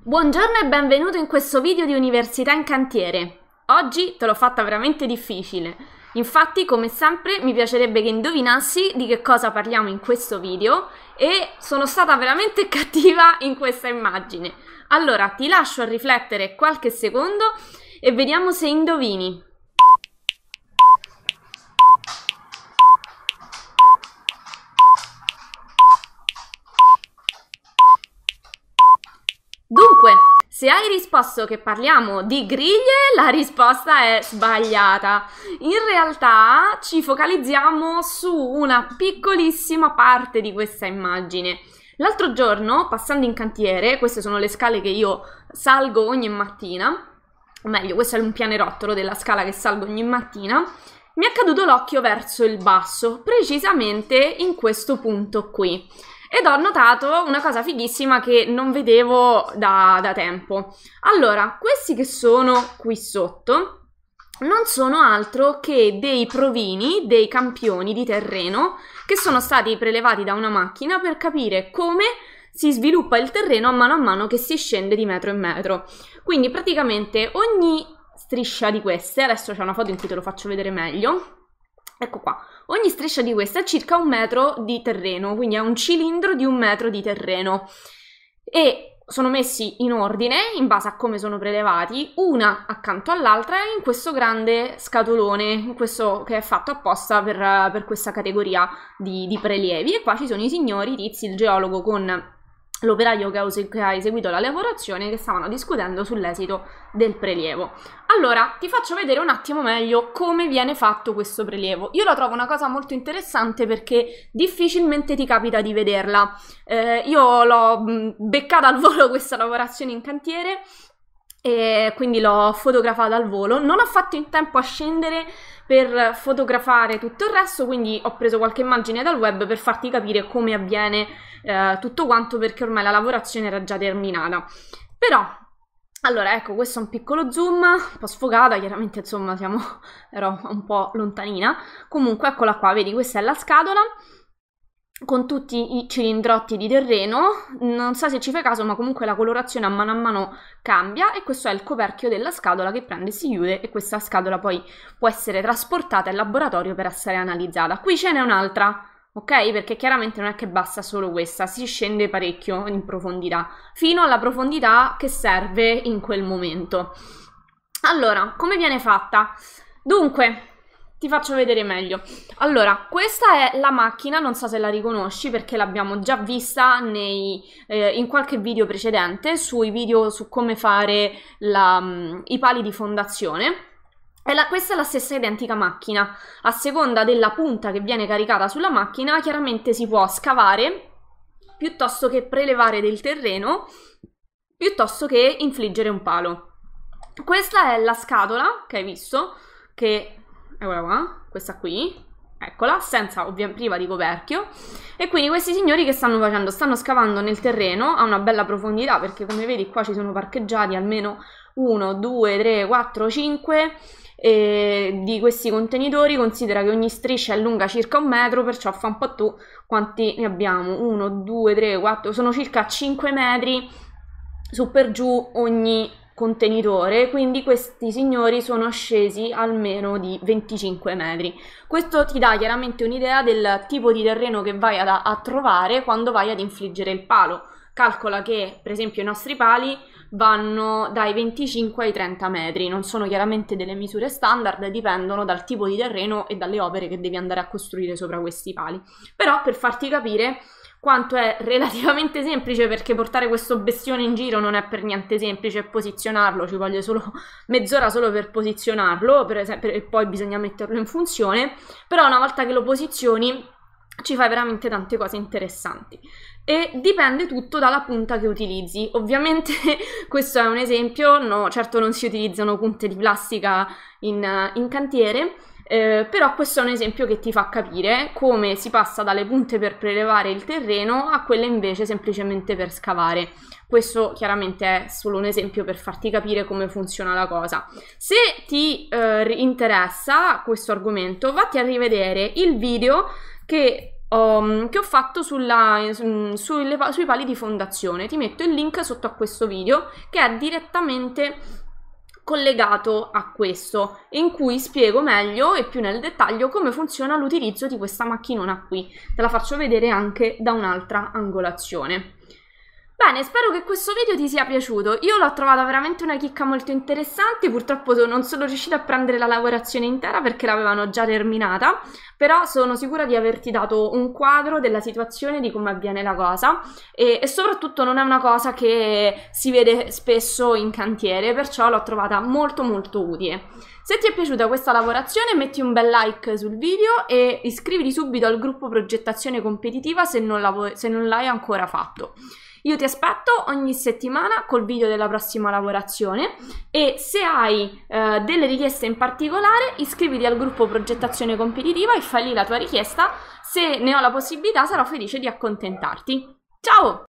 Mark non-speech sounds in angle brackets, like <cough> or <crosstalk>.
Buongiorno e benvenuto in questo video di Università in Cantiere. Oggi te l'ho fatta veramente difficile. Infatti, come sempre, mi piacerebbe che indovinassi di che cosa parliamo in questo video e sono stata veramente <laughs> cattiva in questa immagine. Allora, ti lascio a riflettere qualche secondo e vediamo se indovini. Se hai risposto che parliamo di griglie, la risposta è sbagliata. In realtà ci focalizziamo su una piccolissima parte di questa immagine. L'altro giorno, passando in cantiere, queste sono le scale che io salgo ogni mattina, o meglio, questo è un pianerottolo della scala che salgo ogni mattina, mi è caduto l'occhio verso il basso, precisamente in questo punto qui ed ho notato una cosa fighissima che non vedevo da, da tempo. Allora, questi che sono qui sotto non sono altro che dei provini, dei campioni di terreno che sono stati prelevati da una macchina per capire come si sviluppa il terreno a mano a mano che si scende di metro in metro. Quindi praticamente ogni striscia di queste, adesso c'è una foto in cui te lo faccio vedere meglio, Ecco qua, ogni striscia di questa è circa un metro di terreno, quindi è un cilindro di un metro di terreno. E sono messi in ordine in base a come sono prelevati, una accanto all'altra in questo grande scatolone, questo che è fatto apposta per, per questa categoria di, di prelievi. E qua ci sono i signori Tizi, il geologo, con l'operaio che ha eseguito la lavorazione che stavano discutendo sull'esito del prelievo. Allora, ti faccio vedere un attimo meglio come viene fatto questo prelievo. Io la trovo una cosa molto interessante perché difficilmente ti capita di vederla. Eh, io l'ho mm, beccata al volo <laughs> questa lavorazione in cantiere e quindi l'ho fotografata al volo. Non ho fatto in tempo a scendere per fotografare tutto il resto, quindi ho preso qualche immagine dal web per farti capire come avviene eh, tutto quanto perché ormai la lavorazione era già terminata. Però allora, ecco, questo è un piccolo zoom, un po' sfogata, chiaramente insomma siamo, <laughs> ero un po' lontanina. Comunque, eccola qua, vedi, questa è la scatola con tutti i cilindrotti di terreno, non so se ci fai caso ma comunque la colorazione a mano a mano cambia e questo è il coperchio della scatola che prende si chiude e questa scatola poi può essere trasportata in laboratorio per essere analizzata. Qui ce n'è un'altra, ok? Perché chiaramente non è che basta solo questa, si scende parecchio in profondità, fino alla profondità che serve in quel momento. Allora, come viene fatta? Dunque, ti faccio vedere meglio. Allora, questa è la macchina, non so se la riconosci perché l'abbiamo già vista nei, eh, in qualche video precedente, sui video su come fare la, um, i pali di fondazione. È la, questa è la stessa identica macchina. A seconda della punta che viene caricata sulla macchina, chiaramente si può scavare piuttosto che prelevare del terreno, piuttosto che infliggere un palo. Questa è la scatola che hai visto, che eccola qua, questa qui, eccola, senza, ovviamente priva di coperchio. E quindi questi signori che stanno facendo? Stanno scavando nel terreno a una bella profondità, perché come vedi qua ci sono parcheggiati almeno 1, 2, 3, 4, 5 eh, di questi contenitori. Considera che ogni striscia è lunga circa un metro, perciò fa un po' tu quanti ne abbiamo. 1, 2, 3, 4, sono circa 5 metri su per giù ogni contenitore, quindi questi signori sono scesi almeno di 25 metri. Questo ti dà chiaramente un'idea del tipo di terreno che vai a, a trovare quando vai ad infliggere il palo. Calcola che, per esempio, i nostri pali vanno dai 25 ai 30 metri, non sono chiaramente delle misure standard, dipendono dal tipo di terreno e dalle opere che devi andare a costruire sopra questi pali. Però per farti capire quanto è relativamente semplice perché portare questo bestione in giro non è per niente semplice posizionarlo, ci voglio solo mezz'ora solo per posizionarlo per esempio, e poi bisogna metterlo in funzione, però una volta che lo posizioni ci fai veramente tante cose interessanti e dipende tutto dalla punta che utilizzi. Ovviamente <laughs> questo è un esempio, no, certo non si utilizzano punte di plastica in, in cantiere, eh, però questo è un esempio che ti fa capire come si passa dalle punte per prelevare il terreno a quelle invece semplicemente per scavare. Questo chiaramente è solo un esempio per farti capire come funziona la cosa. Se ti eh, interessa questo argomento, vatti a rivedere il video che Um, che ho fatto sulla, su, sulle, sui pali di fondazione. Ti metto il link sotto a questo video che è direttamente collegato a questo, in cui spiego meglio e più nel dettaglio come funziona l'utilizzo di questa macchinona qui. Te la faccio vedere anche da un'altra angolazione. Bene, spero che questo video ti sia piaciuto, io l'ho trovata veramente una chicca molto interessante, purtroppo non sono riuscita a prendere la lavorazione intera perché l'avevano già terminata, però sono sicura di averti dato un quadro della situazione, di come avviene la cosa e, e soprattutto non è una cosa che si vede spesso in cantiere, perciò l'ho trovata molto molto utile. Se ti è piaciuta questa lavorazione metti un bel like sul video e iscriviti subito al gruppo progettazione competitiva se non l'hai ancora fatto. Io ti aspetto ogni settimana col video della prossima lavorazione e se hai eh, delle richieste in particolare iscriviti al gruppo progettazione competitiva e fai lì la tua richiesta. Se ne ho la possibilità sarò felice di accontentarti. Ciao!